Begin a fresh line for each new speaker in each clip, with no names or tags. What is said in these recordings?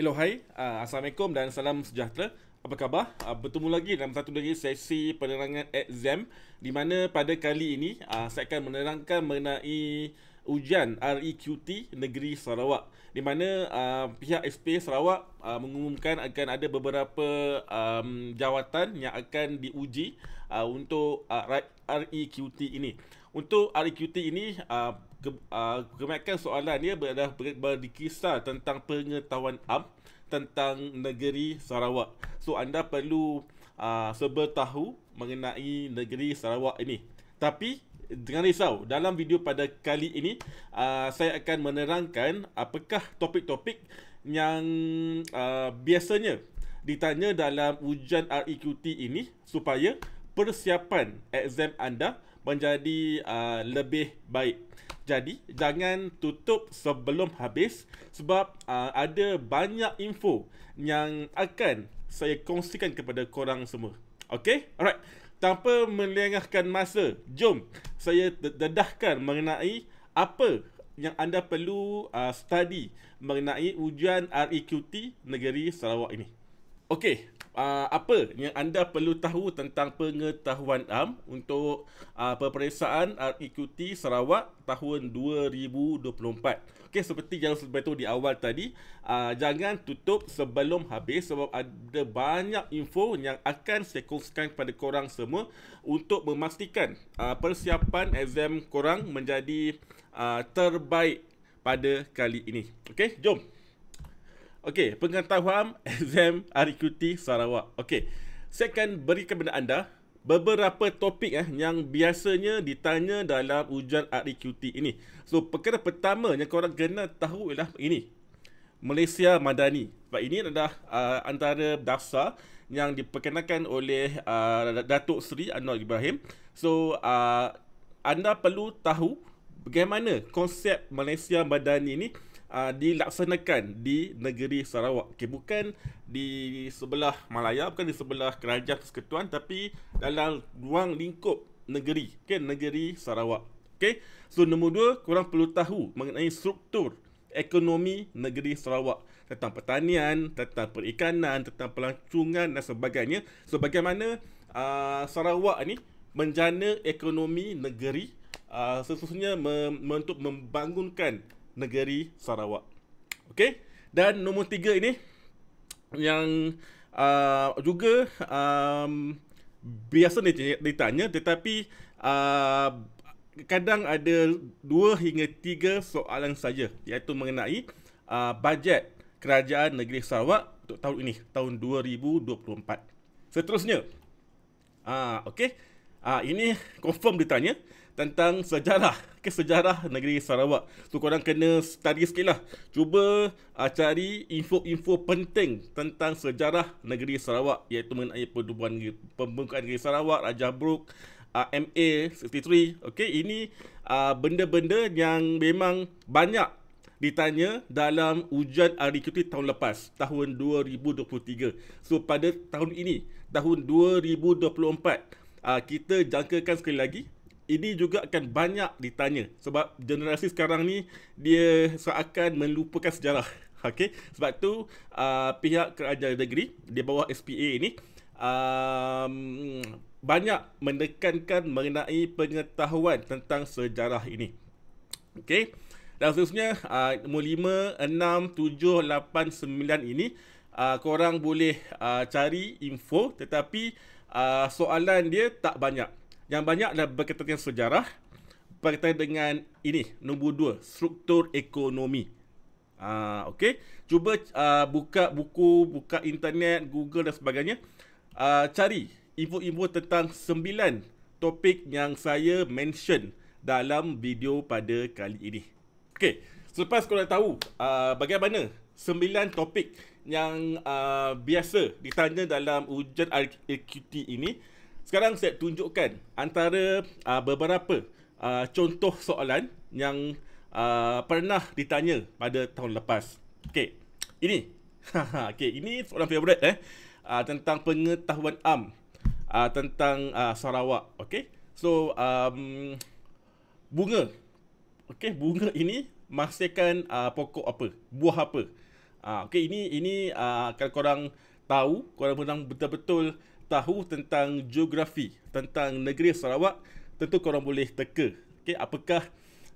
Hello, hai. Uh, ah, Assalamualaikum dan salam sejahtera. Apa khabar? Uh, bertemu lagi dalam satu lagi sesi penerangan exam di mana pada kali ini uh, saya akan menerangkan mengenai ujian REQT Negeri Sarawak di mana uh, pihak SP Sarawak uh, mengumumkan akan ada beberapa um, jawatan yang akan diuji uh, untuk uh, REQT ini. Untuk REQT ini uh, ke, uh, kebanyakan soalan dia adalah ber, berkisar tentang pengetahuan am tentang negeri Sarawak. So anda perlu uh, seber tahu mengenai negeri Sarawak ini. Tapi jangan risau, dalam video pada kali ini uh, saya akan menerangkan apakah topik-topik yang uh, biasanya ditanya dalam ujian RQT e ini supaya persiapan exam anda menjadi uh, lebih baik. Jadi jangan tutup sebelum habis sebab uh, ada banyak info yang akan saya kongsikan kepada korang semua. Okay, alright. Tanpa melengahkan masa, jom saya dedahkan mengenai apa yang anda perlu uh, study mengenai ujian RQT e negeri Sarawak ini. Okay, uh, apa yang anda perlu tahu tentang pengetahuan am untuk uh, peperiksaan RQT ah, Sarawak tahun 2024. Okey seperti yang sebab itu di awal tadi uh, jangan tutup sebelum habis sebab ada banyak info yang akan saya kongsikan kepada korang semua untuk memastikan uh, persiapan exam korang menjadi uh, terbaik pada kali ini. Okey, jom. Okey, pengetahuan exam RQT Sarawak. Okey. Saya akan beri kepada anda beberapa topik eh yang biasanya ditanya dalam ujian RQT ini. So, perkara pertama yang korang kena tahu ialah ini. Malaysia Madani. Sebab ini adalah uh, antara dasar yang diperkenalkan oleh uh, Datuk Seri Anwar Ibrahim. So, uh, anda perlu tahu bagaimana konsep Malaysia Madani ini uh, dilaksanakan di negeri Sarawak. Okay, bukan di sebelah Malaya, bukan di sebelah kerajaan persekutuan tapi dalam ruang lingkup negeri, okay, negeri Sarawak. Okay. So, nombor dua, korang perlu tahu mengenai struktur ekonomi negeri Sarawak tentang pertanian, tentang perikanan, tentang pelancongan dan sebagainya. So, bagaimana uh, Sarawak ni menjana ekonomi negeri uh, sesungguhnya mem- untuk membangunkan negeri Sarawak. Okey. Dan nombor tiga ini yang uh, juga um, biasa ditanya tetapi uh, kadang ada dua hingga tiga soalan saja iaitu mengenai uh, bajet kerajaan negeri Sarawak untuk tahun ini, tahun 2024. Seterusnya, uh, okey, Uh, ini confirm ditanya tentang sejarah ke sejarah negeri Sarawak. Tu korang kena study sikit lah. Cuba uh, cari info-info penting tentang sejarah negeri Sarawak iaitu mengenai pendubuhan pembengkakan negeri Sarawak, Raja Brook, uh, ah, MA63. Okey, ini uh, benda-benda yang memang banyak ditanya dalam ujian hari tahun lepas tahun 2023 so pada tahun ini tahun 2024 uh, kita jangkakan sekali lagi ini juga akan banyak ditanya sebab generasi sekarang ni dia seakan melupakan sejarah okey sebab tu uh, pihak kerajaan negeri di bawah SPA ini um, banyak menekankan mengenai pengetahuan tentang sejarah ini okey dan seterusnya uh, nombor 5 6 7 8 9 ini uh, korang boleh uh, cari info tetapi uh, soalan dia tak banyak. Yang banyak adalah berkaitan dengan sejarah, berkaitan dengan ini, nombor dua, struktur ekonomi. Uh, ah, okay, cuba uh, buka buku, buka internet, Google dan sebagainya. Uh, cari info-info tentang sembilan topik yang saya mention dalam video pada kali ini. Okay, selepas korang tahu uh, bagaimana sembilan topik yang uh, biasa ditanya dalam ujian IQT ini. Sekarang saya tunjukkan antara uh, beberapa uh, contoh soalan yang uh, pernah ditanya pada tahun lepas. Okey. Ini. okey, ini soalan favorite eh. Uh, tentang pengetahuan am uh, tentang uh, Sarawak. Okey. So um bunga. Okey, bunga ini menghasilkan uh, pokok apa? Buah apa? Ah ha, okey ini ini uh, ah, kalau korang tahu, korang pernah betul-betul tahu tentang geografi, tentang negeri Sarawak, tentu korang boleh teka. Okay, apakah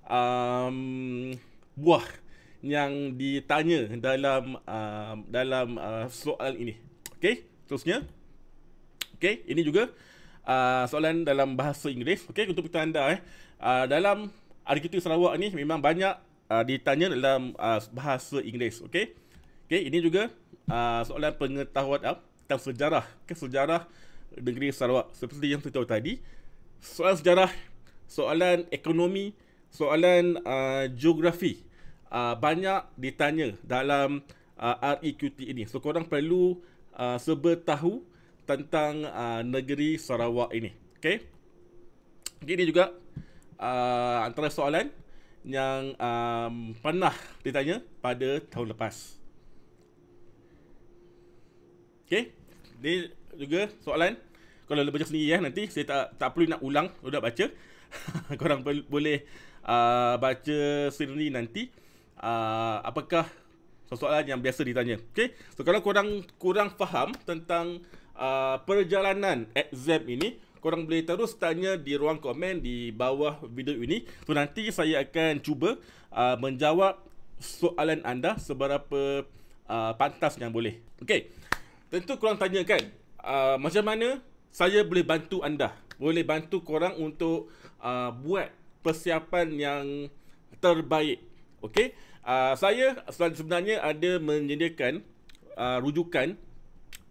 um, buah yang ditanya dalam uh, dalam uh, soal ini. Okay, terusnya. Okay, ini juga uh, soalan dalam bahasa Inggeris. Okay, untuk pertanyaan anda eh. Uh, dalam arkitektur Sarawak ini memang banyak uh, ditanya dalam uh, bahasa Inggeris. Okay. Okey, ini juga uh, soalan pengetahuan uh, tentang sejarah, ke okay, sejarah negeri Sarawak seperti yang kita tahu tadi. Soalan sejarah, soalan ekonomi, soalan uh, geografi uh, banyak ditanya dalam uh, REQT ini. So korang perlu uh, seber tahu tentang uh, negeri Sarawak ini. Okey. Ini juga uh, antara soalan yang um, pernah ditanya pada tahun lepas. Okay. Ni juga soalan. Kalau anda baca sendiri ya nanti. Saya tak tak perlu nak ulang. Kalau dah baca. Korang boleh uh, baca sendiri nanti. Uh, apakah soalan yang biasa ditanya. Okay. So kalau korang kurang faham tentang uh, perjalanan exam ini. Korang boleh terus tanya di ruang komen di bawah video ini. So nanti saya akan cuba uh, menjawab soalan anda seberapa uh, pantas yang boleh. Okay tentu korang tanya kan uh, macam mana saya boleh bantu anda boleh bantu korang untuk uh, buat persiapan yang terbaik okay uh, saya sebenarnya ada menyediakan uh, rujukan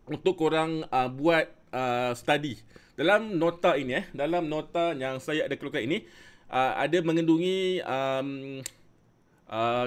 untuk korang uh, buat uh, study dalam nota ini eh dalam nota yang saya ada keluarkan ini uh, ada mengandungi um, uh,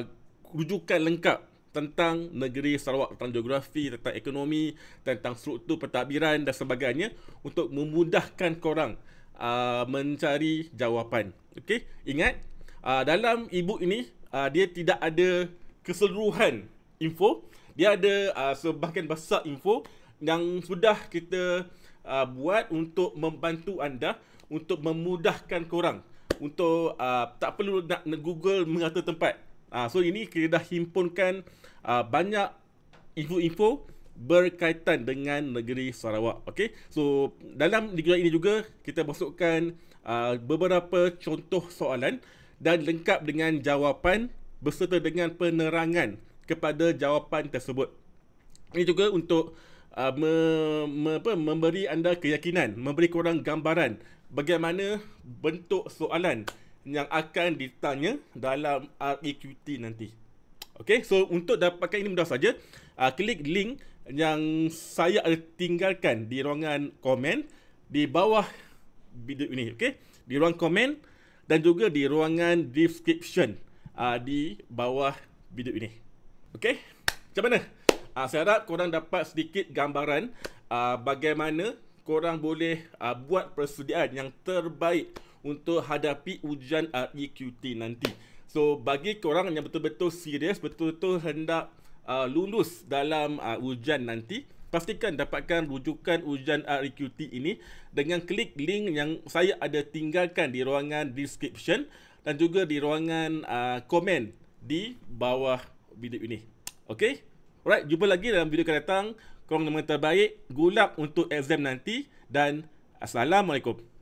rujukan lengkap tentang negeri Sarawak, tentang geografi, tentang ekonomi, tentang struktur pentadbiran dan sebagainya untuk memudahkan korang uh, mencari jawapan. Okey, ingat uh, dalam e ini uh, dia tidak ada keseluruhan info. Dia ada uh, sebahagian besar info yang sudah kita uh, buat untuk membantu anda untuk memudahkan korang untuk uh, tak perlu nak google mengata tempat Ah uh, so ini kita dah himpunkan uh, banyak info-info berkaitan dengan negeri Sarawak. Okay, So dalam digital ini juga kita masukkan uh, beberapa contoh soalan dan lengkap dengan jawapan berserta dengan penerangan kepada jawapan tersebut. Ini juga untuk uh, me, me, apa, memberi anda keyakinan, memberi korang gambaran bagaimana bentuk soalan yang akan ditanya dalam RAQT nanti. Okay, so untuk dapatkan ini mudah saja, uh, klik link yang saya ada tinggalkan di ruangan komen di bawah video ini, okay? Di ruang komen dan juga di ruangan description uh, di bawah video ini. Okay, macam mana? Uh, saya harap korang dapat sedikit gambaran uh, bagaimana korang boleh uh, buat persediaan yang terbaik untuk hadapi ujian REQT nanti. So bagi korang yang betul-betul serius, betul-betul hendak uh, lulus dalam uh, ujian nanti, pastikan dapatkan rujukan ujian REQT ini dengan klik link yang saya ada tinggalkan di ruangan description dan juga di ruangan uh, komen di bawah video ini. Okay? Alright, jumpa lagi dalam video akan datang. Korang nama terbaik, gulap untuk exam nanti dan Assalamualaikum.